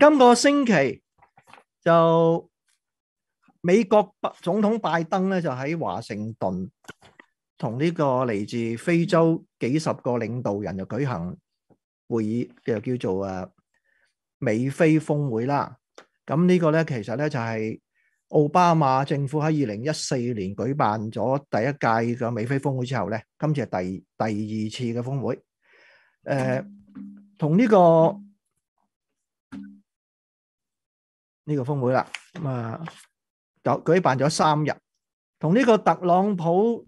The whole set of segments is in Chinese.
今个星期就美国总统拜登咧，就喺华盛顿同呢个嚟自非洲几十个领导人就举行会议，又叫做诶美非峰会啦。咁呢个咧，其实咧就系奥巴马政府喺二零一四年举办咗第一届嘅美菲峰会之后咧，今次系第第二次嘅峰会。诶，同呢个。呢個峰會啦，咁啊就舉辦咗三日，同呢個特朗普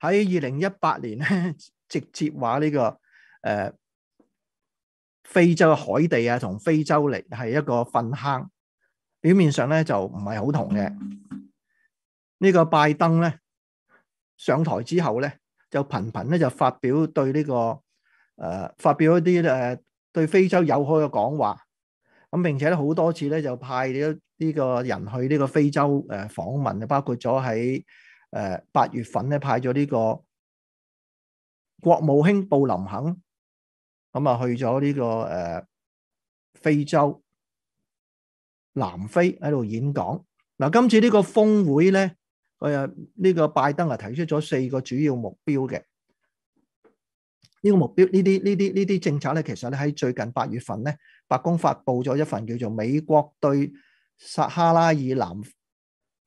喺二零一八年咧，直接話呢個誒非洲海地啊，同非洲嚟係一個粪坑。表面上咧就唔係好同嘅。呢個拜登咧上台之後咧，就頻頻咧就發表對呢個誒發表一啲誒對非洲友好嘅講話。咁並且咧好多次咧就派咗呢個人去呢個非洲誒訪問，包括咗喺誒八月份咧派咗呢個國務卿布林肯，咁啊去咗呢個誒非洲南非喺度演講。嗱，今次呢個峰會咧，佢啊呢個拜登啊提出咗四個主要目標嘅。呢個目标呢啲呢啲呢啲政策咧，其實咧喺最近八月份咧，白宮發布咗一份叫做《美國對撒哈拉以南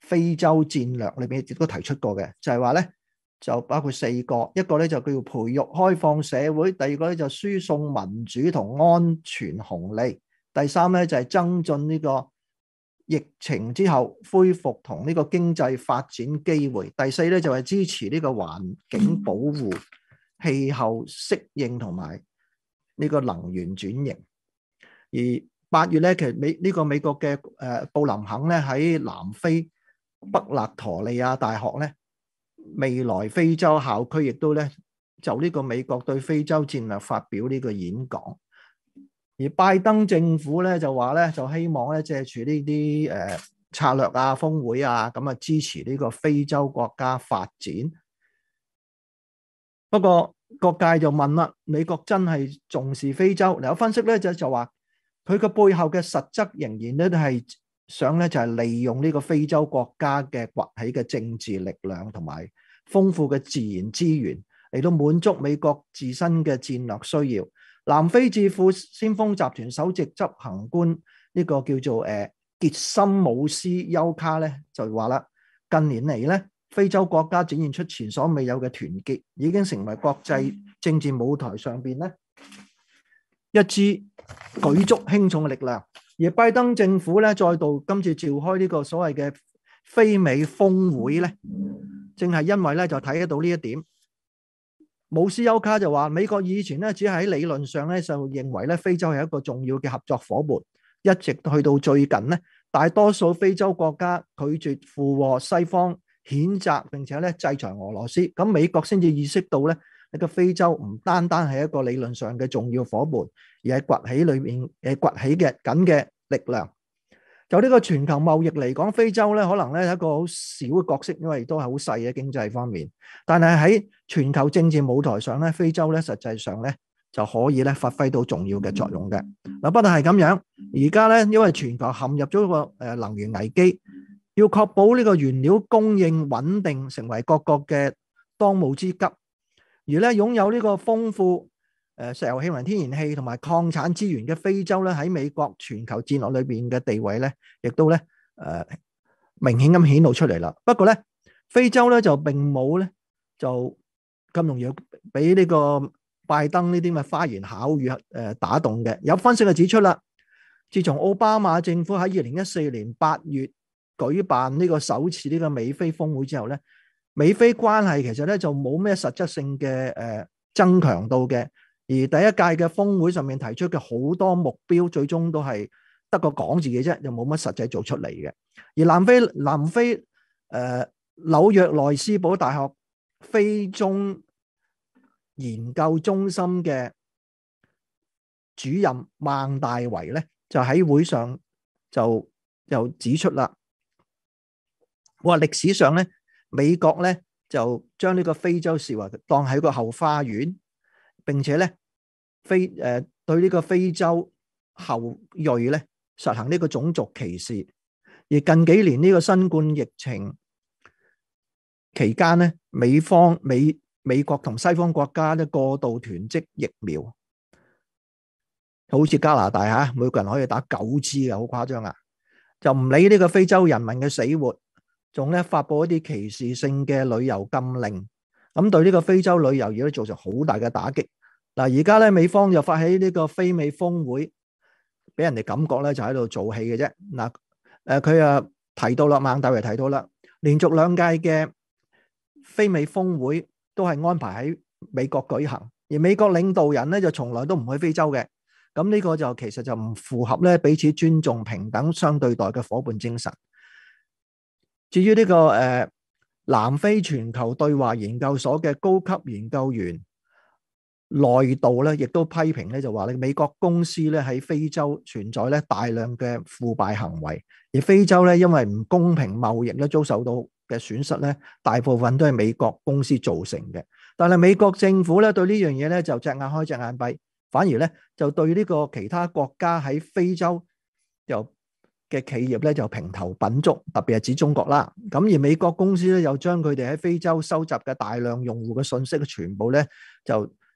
非洲戰略》裏边亦都提出過嘅，就係話咧，就包括四個，一個咧就叫做培育開放社會，第二個咧就輸送民主同安全紅利，第三咧就係增進呢個疫情之後恢復同呢個經濟發展機會，第四咧就係支持呢個環境保護。氣候適應同埋呢個能源轉型，而八月咧，其實美呢個美國嘅誒布林肯咧喺南非北納陀利亞大學咧未來非洲校區，亦都咧就呢個美國對非洲戰略發表呢個演講，而拜登政府咧就話咧就希望咧借住呢啲诶策略啊、峰會啊，咁啊支持呢個非洲國家發展。不过各界就问啦，美国真系重视非洲？嗱，有分析咧就就话，佢个背后嘅实质仍然咧都系想咧就系利用呢个非洲国家嘅崛起嘅政治力量同埋丰富嘅自然资源嚟到满足美国自身嘅战略需要。南非智富先锋集团首席执行官呢个叫做诶杰森姆斯丘卡咧就话啦，近年嚟咧。非洲國家展現出前所未有嘅團結，已經成為國際政治舞台上邊咧一支舉足輕重嘅力量。而拜登政府咧再度今次召開呢個所謂嘅非美峰會咧，正係因為咧就睇得到呢一點。姆斯丘卡就話：美國以前咧只係喺理論上咧就認為咧非洲係一個重要嘅合作伙伴，一直去到最近咧，大多數非洲國家拒絕附和西方。谴责并且咧制裁俄罗斯，咁美国先至意识到咧，呢个非洲唔单单系一个理论上嘅重要伙伴，而系崛起里面诶崛起嘅紧嘅力量。就呢个全球贸易嚟讲，非洲咧可能咧一个好小嘅角色，因为都系好细嘅经济方面。但系喺全球政治舞台上咧，非洲咧实际上咧就可以咧发挥到重要嘅作用嘅。嗱，不但系咁样，而家咧因为全球陷入咗个诶能源危机。要確保呢個原料供應穩定，成為各國嘅當務之急。而咧擁有呢個豐富誒石油氣、能天然氣同埋矿產資源嘅非洲咧，喺美國全球戰略裏边嘅地位咧，亦都咧誒明顯咁顯露出嚟啦。不過咧，非洲咧就並冇咧就金融易俾呢個拜登呢啲咁嘅花言巧語诶打動嘅。有分析就指出啦，自從奧巴馬政府喺二零一四年八月。舉辦呢個首次呢個美菲峰會之後咧，美菲關係其實咧就冇咩實質性嘅誒增強到嘅，而第一屆嘅峰會上面提出嘅好多目標，最終都係得個講自己啫，又冇乜實際做出嚟嘅。而南非南非誒紐約內斯堡大學非中研究中心嘅主任孟大維咧，就喺會上就又指出啦。我话历史上咧，美国咧就将呢个非洲视为当一个后花园，并且咧非诶对呢个非洲后裔咧实行呢个种族歧视。而近几年呢个新冠疫情期间咧，美方美美国同西方国家咧过度囤积疫苗，好似加拿大吓，每个人可以打九支嘅，好夸张啊！就唔理呢个非洲人民嘅死活。仲咧發布一啲歧視性嘅旅遊禁令，咁對呢個非洲旅遊業咧造成好大嘅打擊。嗱，而家咧美方又發起呢個非美峰會，俾人哋感覺咧就喺度做戲嘅啫。嗱，诶，佢啊提到啦，孟大为提到啦，連續兩屆嘅非美峰會都係安排喺美國舉行，而美國領導人咧就從來都唔去非洲嘅。咁呢個就其實就唔符合咧彼此尊重、平等相對待嘅伙伴精神。至于呢个诶南非全球对话研究所嘅高级研究员内道咧，亦都批评咧就话咧美国公司咧喺非洲存在咧大量嘅腐败行为，而非洲咧因为唔公平贸易咧遭受到嘅损失咧，大部分都系美国公司造成嘅。但系美国政府咧对呢样嘢咧就只眼开只眼闭，反而咧就对呢个其他国家喺非洲又。嘅企業咧就平頭品足，特別係指中國啦。咁而美國公司咧又將佢哋喺非洲收集嘅大量用户嘅信息，全部咧就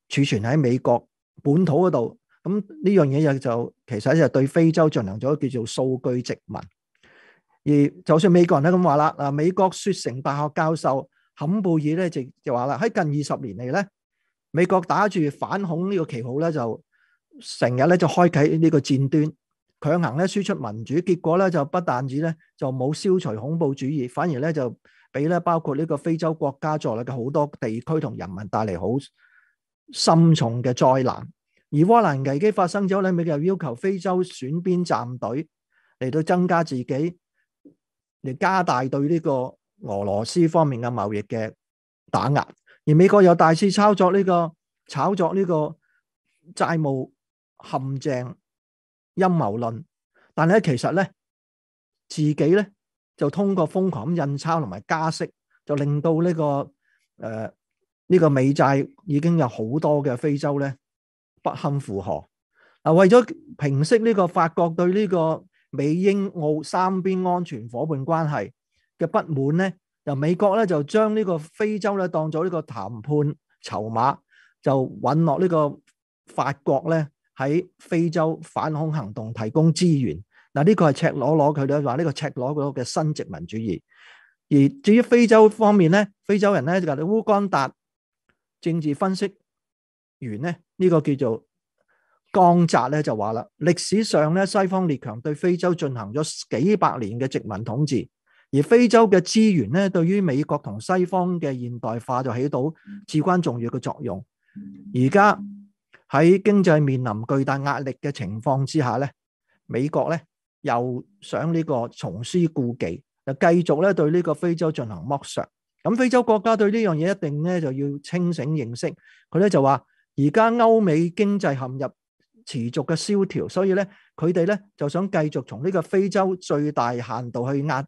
儲存喺美國本土嗰度。咁呢樣嘢又就其實就對非洲進行咗叫做數據殖民。而就算美國人都咁話啦，嗱美國雪城大學教授坎布爾咧就就話啦，喺近二十年嚟咧，美國打住反恐呢個旗號咧，就成日咧就開啟呢個戰端。强行咧输出民主，结果咧就不但止咧就冇消除恐怖主义，反而咧就俾咧包括呢个非洲国家在内嘅好多地区同人民带嚟好深重嘅灾难。而乌克兰危机发生咗咧美國又要求非洲选边站队嚟到增加自己嚟加大对呢个俄罗斯方面嘅贸易嘅打压。而美国又大肆操作呢个炒作呢个债务陷阱。阴谋论，但系咧，其实咧，自己咧就通过疯狂咁印钞同埋加息，就令到呢个诶呢个美债已经有好多嘅非洲咧不堪负荷。嗱，为咗平息呢个法国对呢个美英澳三边安全伙伴关系嘅不满咧，由美国咧就将呢个非洲咧当咗呢个谈判筹码，就揾落呢个法国咧。喺非洲反恐行動提供資源，嗱呢個係赤裸裸佢哋話呢個赤裸裸嘅新殖民主義。而至於非洲方面咧，非洲人咧就系烏干達政治分析員咧，呢個叫做江澤咧就話啦，歷史上咧西方列強對非洲進行咗幾百年嘅殖民統治，而非洲嘅資源咧對於美國同西方嘅現代化就起到至關重要嘅作用。而家。喺經濟面臨巨大壓力嘅情況之下咧，美國咧又想呢個重施故技，就繼續咧對呢個非洲進行剝削。咁非洲國家對呢樣嘢一定咧就要清醒認識。佢咧就話：而家歐美經濟陷入持續嘅蕭條，所以咧佢哋咧就想繼續從呢個非洲最大限度去壓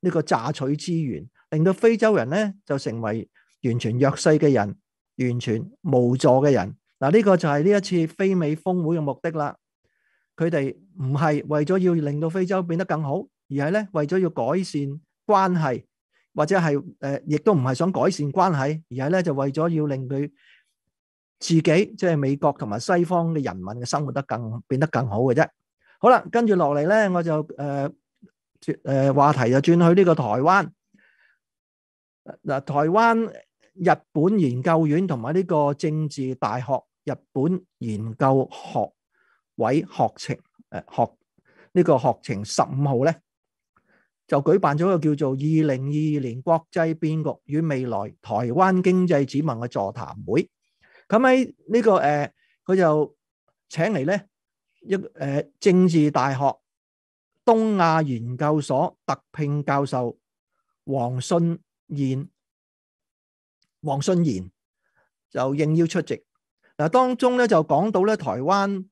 呢個榨取資源，令到非洲人咧就成為完全弱勢嘅人，完全無助嘅人。嗱，呢個就係呢一次非美峰會嘅目的啦。佢哋唔係為咗要令到非洲變得更好，而係咧為咗要改善關係，或者係誒，亦都唔係想改善關係，而係咧就為咗要令佢自己，即係美國同埋西方嘅人民嘅生活得更變得更好嘅啫。好啦，跟住落嚟咧，我就誒诶話題就轉去呢個台灣。嗱，台灣日本研究院同埋呢個政治大學。日本研究学位学程诶学呢个学程十五号咧，就举办咗个叫做二零二二年国际变局与未来台湾经济指望嘅座谈会。咁喺呢个诶，佢就请嚟咧一诶政治大学东亚研究所特聘教授黄信贤，黄信贤就应邀出席。嗱，当中咧就讲到咧台湾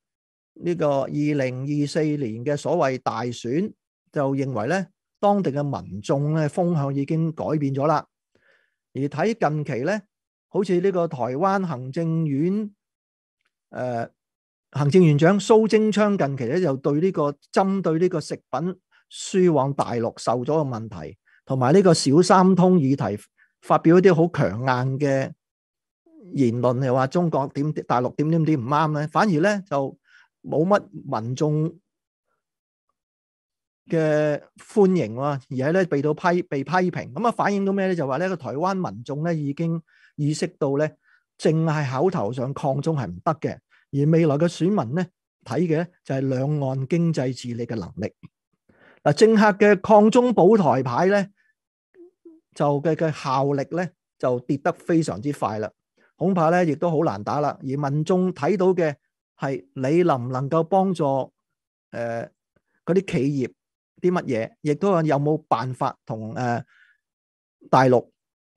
呢个二零二四年嘅所谓大选，就认为咧当地嘅民众咧风向已经改变咗啦。而睇近期咧，好似呢个台湾行政院诶行政院长苏贞昌近期咧就对呢个针对呢个食品输往大陆受咗嘅问题，同埋呢个小三通议题，发表一啲好强硬嘅。言論又話中國點大陸點點點唔啱咧，反而咧就冇乜民眾嘅歡迎喎，而係咧被到批被批評。咁啊，反映到咩咧？就話呢個台灣民眾咧已經意識到咧，淨係口頭上抗中係唔得嘅，而未來嘅選民咧睇嘅就係兩岸經濟治理嘅能力。嗱，政客嘅抗中保台牌咧，就嘅嘅效力咧就跌得非常之快啦。恐怕咧，亦都好难打啦。而民眾睇到嘅係你能唔能夠幫助诶嗰啲企業啲乜嘢，亦都有冇辦法同誒大陸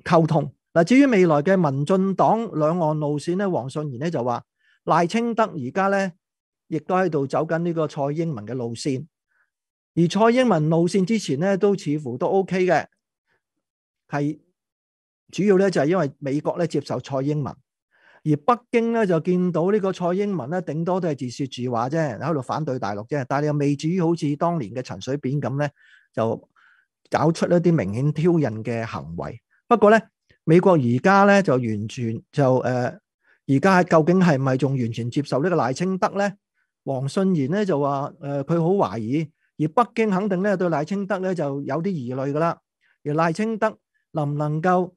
溝通。嗱，至於未來嘅民進黨兩岸路線咧，黃信賢咧就話賴清德而家咧亦都喺度走緊呢個蔡英文嘅路線，而蔡英文路線之前咧都似乎都 OK 嘅，系主要咧就系因为美国咧接受蔡英文，而北京咧就见到呢个蔡英文咧顶多都系自说自话啫，喺度反对大陆啫。但系又未至于好似当年嘅陈水扁咁咧，就搞出一啲明显挑衅嘅行为。不过咧，美国而家咧就完全就诶，而家究竟系唔系仲完全接受呢个赖清德咧？黄信贤咧就话诶，佢好怀疑，而北京肯定咧对赖清德咧就有啲疑虑噶啦。而赖清德能唔能够？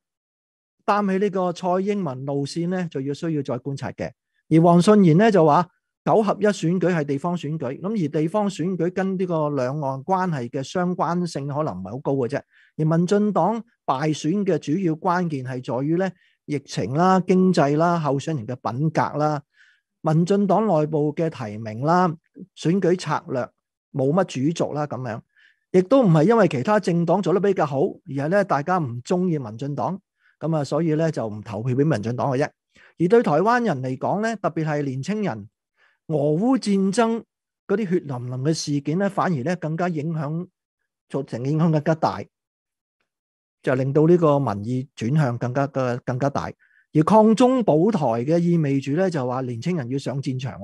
擔起呢個蔡英文路線咧，就要需要再觀察嘅。而黃信賢咧就話九合一選舉係地方選舉，咁而地方選舉跟呢個兩岸關係嘅相關性可能唔係好高嘅啫。而民進黨敗選嘅主要關鍵係在於咧疫情啦、經濟啦、候選人嘅品格啦、民進黨內部嘅提名啦、選舉策略冇乜主轴啦咁樣，亦都唔係因為其他政黨做得比較好，而係咧大家唔中意民進黨。咁啊，所以咧就唔投票俾民進黨嘅啫。而對台灣人嚟講咧，特別係年青人，俄烏戰爭嗰啲血淋淋嘅事件咧，反而咧更加影響，造成影響更加大，就令到呢個民意轉向更加嘅更加大。而抗中保台嘅意味住咧，就話年青人要上戰場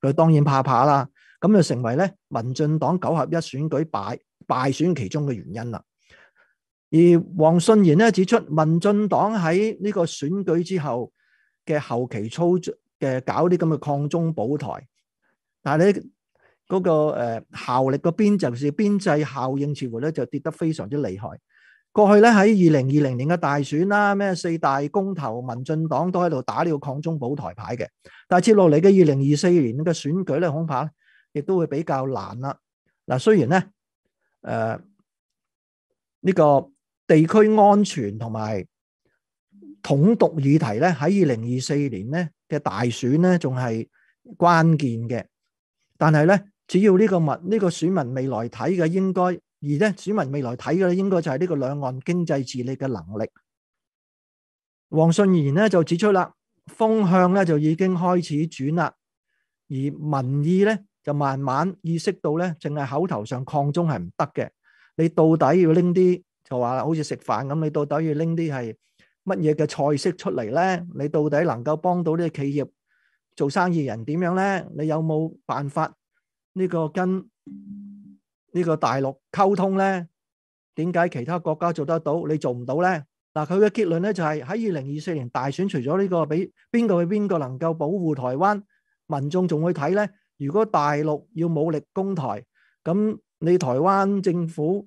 佢當然怕怕啦。咁就成為咧民進黨九合一選舉敗敗選其中嘅原因啦。而黄信贤咧指出，民进党喺呢个选举之后嘅后期操作嘅搞啲咁嘅抗中保台，但系咧嗰个诶效力嗰边，就是边际效应似乎咧就跌得非常之厉害。过去咧喺二零二零年嘅大选啦，咩四大公投，民进党都喺度打呢个抗中保台牌嘅。但系接落嚟嘅二零二四年嘅选举咧，恐怕亦都会比较难啦。嗱，虽然咧，诶呢个。地区安全同埋统独议题咧，喺二零二四年咧嘅大选咧，仲系关键嘅。但系咧，只要呢个民呢个选民未来睇嘅，应该而咧选民未来睇嘅咧，应该就系呢个两岸经济治理嘅能力。黄信贤咧就指出啦，风向咧就已经开始转啦，而民意咧就慢慢意识到咧，净系口头上抗中系唔得嘅，你到底要拎啲？就话啦，好似食飯咁，你到底要拎啲係乜嘢嘅菜式出嚟咧？你到底能夠幫到呢个企業做生意人點樣咧？你有冇辦法呢個跟呢個大陸溝通咧？點解其他國家做得到，你做唔到咧？嗱，佢嘅結論咧就係喺二零二四年大選，除咗呢個俾邊個去邊個能夠保護台灣民眾，仲会睇咧？如果大陸要武力攻台，咁你台灣政府？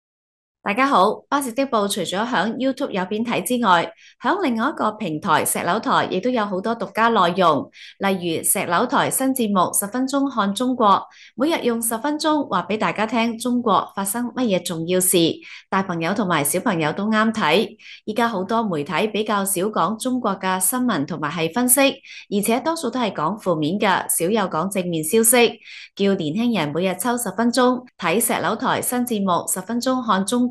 大家好，巴士的报除咗响 YouTube 有片睇之外，响另外一个平台石楼台亦都有好多独家内容，例如石楼台新节目十分钟看中国，每日用十分钟话俾大家听中国发生乜嘢重要事，大朋友同埋小朋友都啱睇。依家好多媒体比较少讲中国嘅新闻同埋系分析，而且多数都系讲负面嘅，少有讲正面消息，叫年轻人每日抽十分钟睇石楼台新节目十分钟看中。